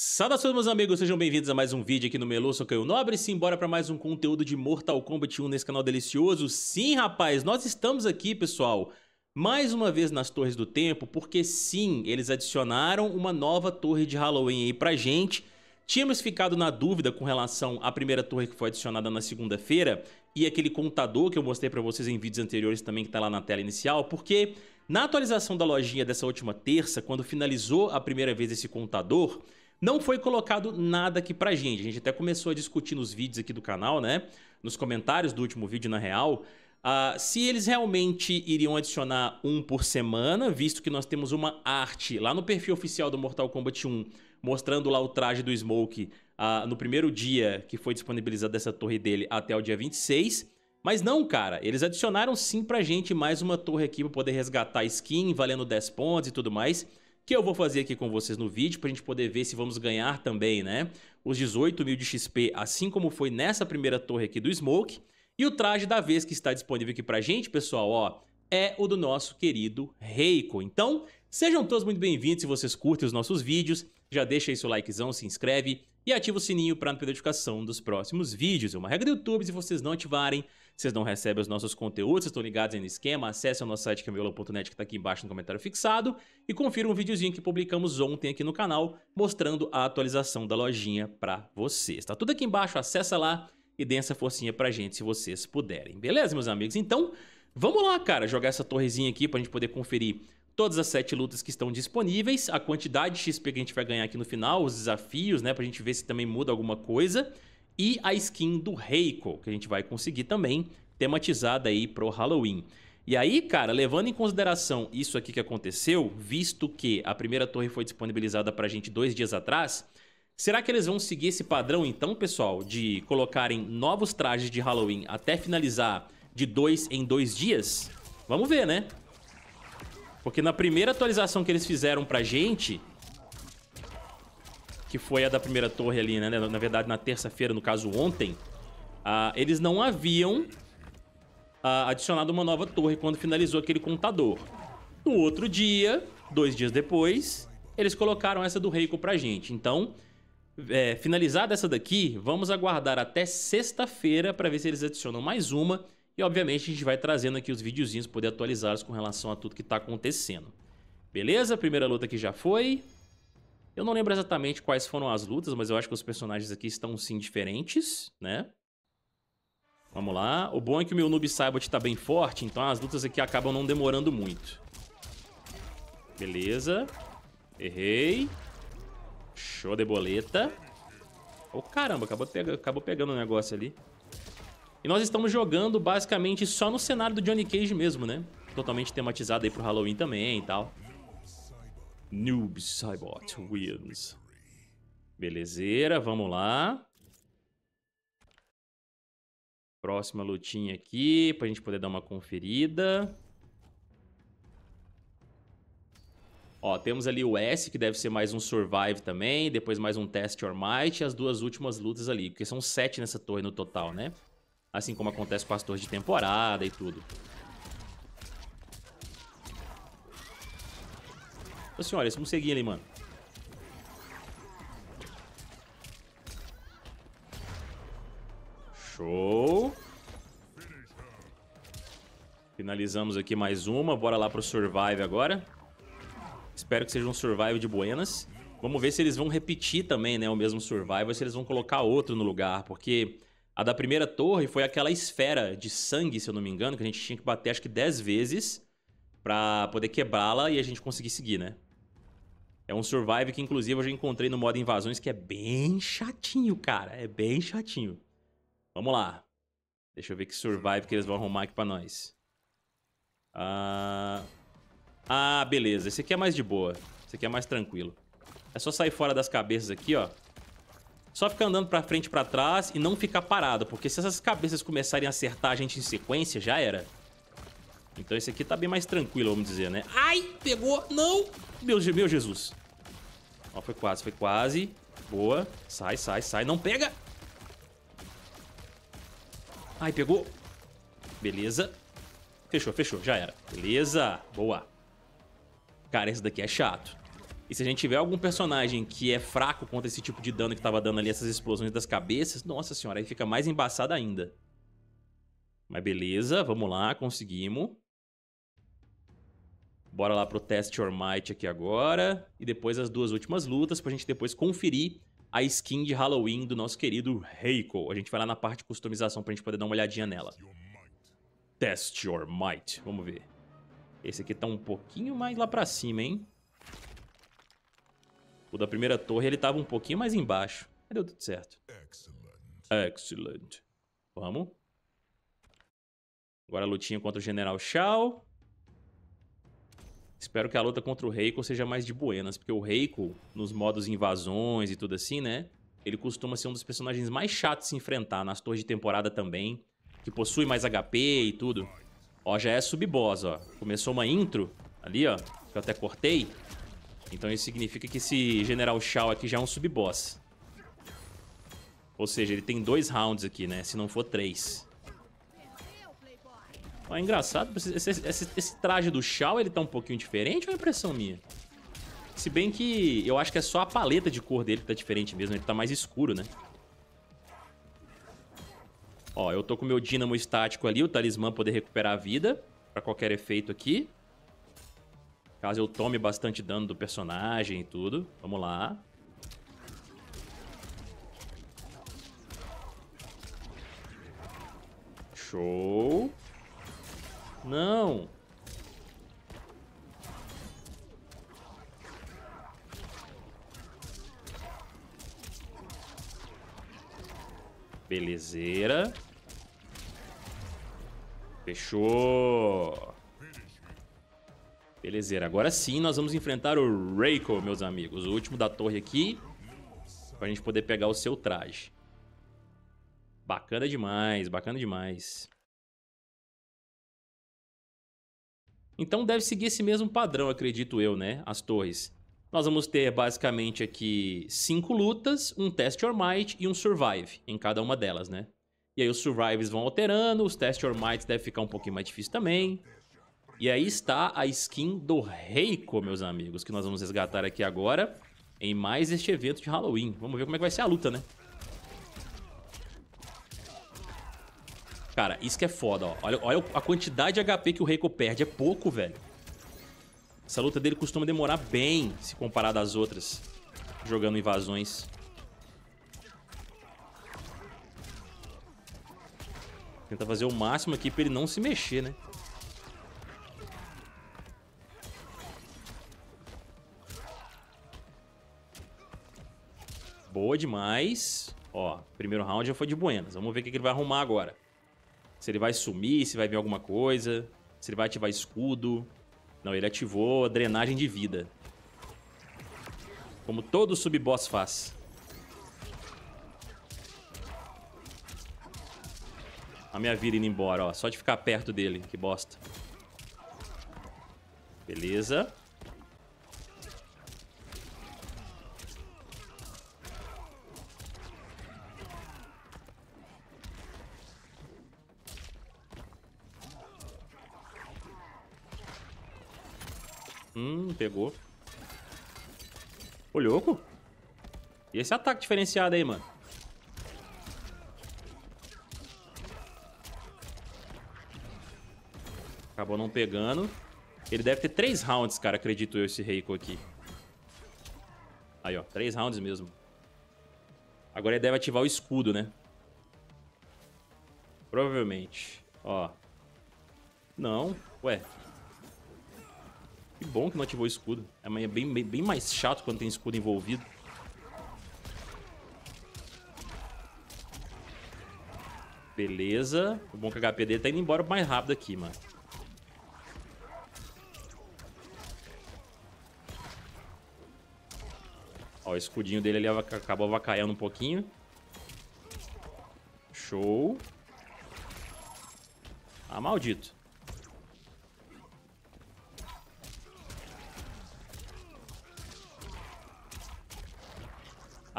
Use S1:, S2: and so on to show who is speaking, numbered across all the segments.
S1: Saudações meus amigos, sejam bem-vindos a mais um vídeo aqui no Melô, sou Caio é Nobre se embora para mais um conteúdo de Mortal Kombat 1 nesse canal delicioso. Sim, rapaz, nós estamos aqui, pessoal, mais uma vez nas Torres do Tempo, porque sim, eles adicionaram uma nova torre de Halloween aí pra gente. Tínhamos ficado na dúvida com relação à primeira torre que foi adicionada na segunda-feira e aquele contador que eu mostrei pra vocês em vídeos anteriores também que tá lá na tela inicial, porque na atualização da lojinha dessa última terça, quando finalizou a primeira vez esse contador não foi colocado nada aqui pra gente. A gente até começou a discutir nos vídeos aqui do canal, né? Nos comentários do último vídeo, na real, uh, se eles realmente iriam adicionar um por semana, visto que nós temos uma arte lá no perfil oficial do Mortal Kombat 1, mostrando lá o traje do Smoke uh, no primeiro dia que foi disponibilizada essa torre dele até o dia 26. Mas não, cara, eles adicionaram sim pra gente mais uma torre aqui pra poder resgatar skin, valendo 10 pontos e tudo mais que eu vou fazer aqui com vocês no vídeo para a gente poder ver se vamos ganhar também, né? Os 18 mil de XP, assim como foi nessa primeira torre aqui do Smoke. E o traje da vez que está disponível aqui para a gente, pessoal, ó, é o do nosso querido Reiko. Então, sejam todos muito bem-vindos se vocês curtem os nossos vídeos já deixa aí seu likezão, se inscreve e ativa o sininho para não perder notificação dos próximos vídeos. É uma regra do YouTube, se vocês não ativarem, vocês não recebem os nossos conteúdos, vocês estão ligados aí no esquema, acesse o nosso site camiola.net que é está aqui embaixo no comentário fixado e confira um videozinho que publicamos ontem aqui no canal mostrando a atualização da lojinha para vocês. Tá tudo aqui embaixo, acessa lá e dê essa forcinha pra gente se vocês puderem. Beleza, meus amigos? Então, vamos lá, cara, jogar essa torrezinha aqui pra gente poder conferir todas as sete lutas que estão disponíveis, a quantidade de XP que a gente vai ganhar aqui no final, os desafios, né, pra gente ver se também muda alguma coisa, e a skin do Reiko, que a gente vai conseguir também, tematizada aí pro Halloween. E aí, cara, levando em consideração isso aqui que aconteceu, visto que a primeira torre foi disponibilizada pra gente dois dias atrás, Será que eles vão seguir esse padrão então, pessoal, de colocarem novos trajes de Halloween até finalizar de dois em dois dias? Vamos ver, né? Porque na primeira atualização que eles fizeram pra gente, que foi a da primeira torre ali, né? Na verdade, na terça-feira, no caso ontem, uh, eles não haviam uh, adicionado uma nova torre quando finalizou aquele contador. No outro dia, dois dias depois, eles colocaram essa do Reiko pra gente. Então, é, finalizada essa daqui, vamos aguardar até sexta-feira para ver se eles adicionam mais uma e obviamente a gente vai trazendo aqui os videozinhos para poder atualizá-los com relação a tudo que está acontecendo. Beleza? Primeira luta aqui já foi. Eu não lembro exatamente quais foram as lutas, mas eu acho que os personagens aqui estão sim diferentes, né? Vamos lá. O bom é que o meu Noob Saibot está bem forte, então as lutas aqui acabam não demorando muito. Beleza. Errei. Show de boleta. Ô, oh, caramba, acabou, pega acabou pegando o um negócio ali. E nós estamos jogando basicamente só no cenário do Johnny Cage mesmo, né? Totalmente tematizado aí pro Halloween também e tal. Noob Cybot Williams. Belezeira, vamos lá. Próxima lutinha aqui, pra gente poder dar uma conferida. Ó, temos ali o S, que deve ser mais um Survive também, depois mais um Test Your Might e as duas últimas lutas ali, porque são sete nessa torre no total, né? Assim como acontece com as torres de temporada e tudo. Ô senhora, esse morceguinho ali, mano. Show. Finalizamos aqui mais uma. Bora lá pro Survive agora. Espero que seja um Survive de buenas. Vamos ver se eles vão repetir também, né, o mesmo survive ou se eles vão colocar outro no lugar, porque a da primeira torre foi aquela esfera de sangue, se eu não me engano, que a gente tinha que bater acho que 10 vezes pra poder quebrá-la e a gente conseguir seguir, né? É um survive que, inclusive, eu já encontrei no modo invasões, que é bem chatinho, cara. É bem chatinho. Vamos lá. Deixa eu ver que survive que eles vão arrumar aqui pra nós. Ah... Ah, beleza. Esse aqui é mais de boa. Esse aqui é mais tranquilo. É só sair fora das cabeças aqui, ó só ficar andando para frente e pra trás e não ficar parado, porque se essas cabeças começarem a acertar a gente em sequência, já era. Então esse aqui tá bem mais tranquilo, vamos dizer, né? Ai, pegou, não! Meu, meu Jesus. Ó, foi quase, foi quase. Boa. Sai, sai, sai, não pega! Ai, pegou. Beleza. Fechou, fechou, já era. Beleza, boa. Cara, esse daqui é chato. E se a gente tiver algum personagem que é fraco contra esse tipo de dano que tava dando ali, essas explosões das cabeças, nossa senhora, aí fica mais embaçado ainda. Mas beleza, vamos lá, conseguimos. Bora lá pro Test Your Might aqui agora. E depois as duas últimas lutas pra gente depois conferir a skin de Halloween do nosso querido Reiko. A gente vai lá na parte de customização pra gente poder dar uma olhadinha nela. Test Your Might. Vamos ver. Esse aqui tá um pouquinho mais lá pra cima, hein? O da primeira torre, ele tava um pouquinho mais embaixo. Mas deu tudo certo. Excellent. Excellent. Vamos. Agora a lutinha contra o General Shao. Espero que a luta contra o Reiko seja mais de buenas, porque o Reiko, nos modos invasões e tudo assim, né? Ele costuma ser um dos personagens mais chatos de se enfrentar, nas torres de temporada também, que possui mais HP e tudo. Ó, já é sub-boss, ó. Começou uma intro ali, ó, que eu até cortei. Então isso significa que esse General Shao aqui já é um sub-boss. Ou seja, ele tem dois rounds aqui, né? Se não for três. Ó, é engraçado. Esse, esse, esse, traje do Shao, ele tá um pouquinho diferente ou é impressão minha? Se bem que eu acho que é só a paleta de cor dele que tá diferente mesmo. Ele tá mais escuro, né? Ó, eu tô com o meu dínamo estático ali, o talismã poder recuperar a vida. Pra qualquer efeito aqui. Caso eu tome bastante dano do personagem e tudo. Vamos lá. Show. Não. Belezeira. Fechou. Beleza, agora sim nós vamos enfrentar o Reiko, meus amigos. O último da torre aqui. Pra gente poder pegar o seu traje. Bacana demais, bacana demais. Então deve seguir esse mesmo padrão, acredito eu, né? As torres. Nós vamos ter basicamente aqui cinco lutas, um Test Your Might e um Survive em cada uma delas, né? E aí os Survives vão alterando, os Test Your Mights deve ficar um pouquinho mais difícil também. E aí está a skin do Reiko, meus amigos, que nós vamos resgatar aqui agora em mais este evento de Halloween. Vamos ver como é que vai ser a luta, né? Cara, isso que é foda, ó. Olha, olha a quantidade de HP que o Reiko perde. É pouco, velho. Essa luta dele costuma demorar bem se comparada às outras. Jogando invasões. Tenta fazer o máximo aqui pra ele não se mexer, né? Boa demais. Ó, primeiro round já foi de buenas. Vamos ver o que ele vai arrumar agora. Se ele vai sumir, se vai vir alguma coisa. Se ele vai ativar escudo. Não, ele ativou a drenagem de vida. Como todo sub-boss faz. A minha vida indo embora, ó. Só de ficar perto dele. Que bosta. Beleza. Hum, pegou. Ô, louco. E esse ataque diferenciado aí, mano? Acabou não pegando. Ele deve ter três rounds, cara, acredito eu, esse Reiko aqui. Aí, ó. Três rounds mesmo. Agora ele deve ativar o escudo, né? Provavelmente. Ó. Não. Ué. Que bom que não ativou o escudo. É, é bem, bem, bem mais chato quando tem escudo envolvido. Beleza. O bom é que o HP dele tá indo embora mais rápido aqui, mano. Ó, o escudinho dele ali acabou avacaiando um pouquinho. Show. Ah, maldito.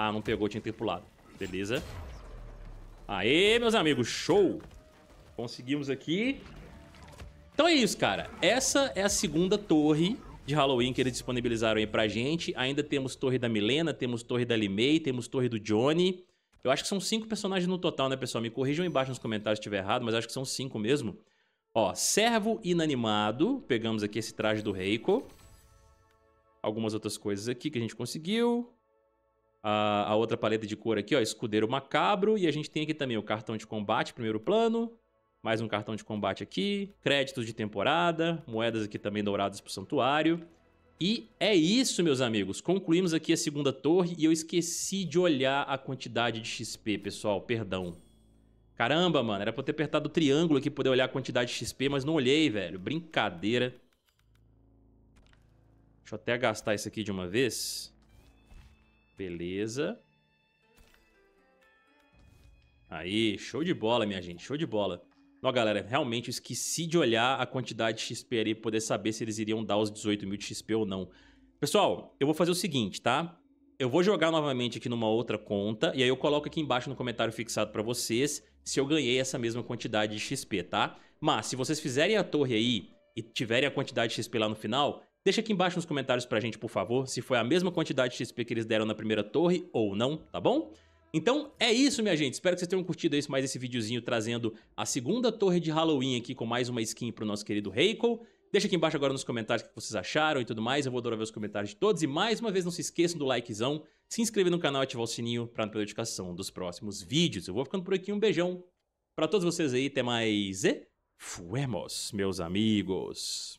S1: Ah, não pegou, tinha que ter pulado. Beleza. Aê, meus amigos, show! Conseguimos aqui. Então é isso, cara. Essa é a segunda torre de Halloween que eles disponibilizaram aí pra gente. Ainda temos torre da Milena, temos torre da Limei, temos torre do Johnny. Eu acho que são cinco personagens no total, né, pessoal? Me corrijam embaixo nos comentários se estiver errado, mas acho que são cinco mesmo. Ó, servo inanimado. Pegamos aqui esse traje do Reiko. Algumas outras coisas aqui que a gente conseguiu a, a, outra paleta de cor aqui, ó, escudeiro macabro. E a gente tem aqui também o cartão de combate, primeiro plano. Mais um cartão de combate aqui. Créditos de temporada. Moedas aqui também douradas pro santuário. E é isso, meus amigos. Concluímos aqui a segunda torre e eu esqueci de olhar a quantidade de XP, pessoal. Perdão. Caramba, mano. Era pra eu ter apertado o triângulo aqui pra poder olhar a quantidade de XP, mas não olhei, velho. Brincadeira. Deixa eu até gastar isso aqui de uma vez. Beleza. Aí, show de bola, minha gente, show de bola. Ó, galera, realmente eu esqueci de olhar a quantidade de XP ali, poder saber se eles iriam dar os 18 mil de XP ou não. Pessoal, eu vou fazer o seguinte, tá? Eu vou jogar novamente aqui numa outra conta, e aí eu coloco aqui embaixo no comentário fixado pra vocês se eu ganhei essa mesma quantidade de XP, tá? Mas, se vocês fizerem a torre aí e tiverem a quantidade de XP lá no final, Deixa aqui embaixo nos comentários pra gente, por favor, se foi a mesma quantidade de XP que eles deram na primeira torre ou não, tá bom? Então é isso, minha gente. Espero que vocês tenham curtido esse, mais esse videozinho trazendo a segunda torre de Halloween aqui com mais uma skin pro nosso querido Reiko. Deixa aqui embaixo agora nos comentários o que vocês acharam e tudo mais. Eu vou adorar ver os comentários de todos. E mais uma vez, não se esqueçam do likezão, se inscrever no canal e ativar o sininho para não perder notificação dos próximos vídeos. Eu vou ficando por aqui. Um beijão para todos vocês aí. Até mais. E fuemos, meus amigos.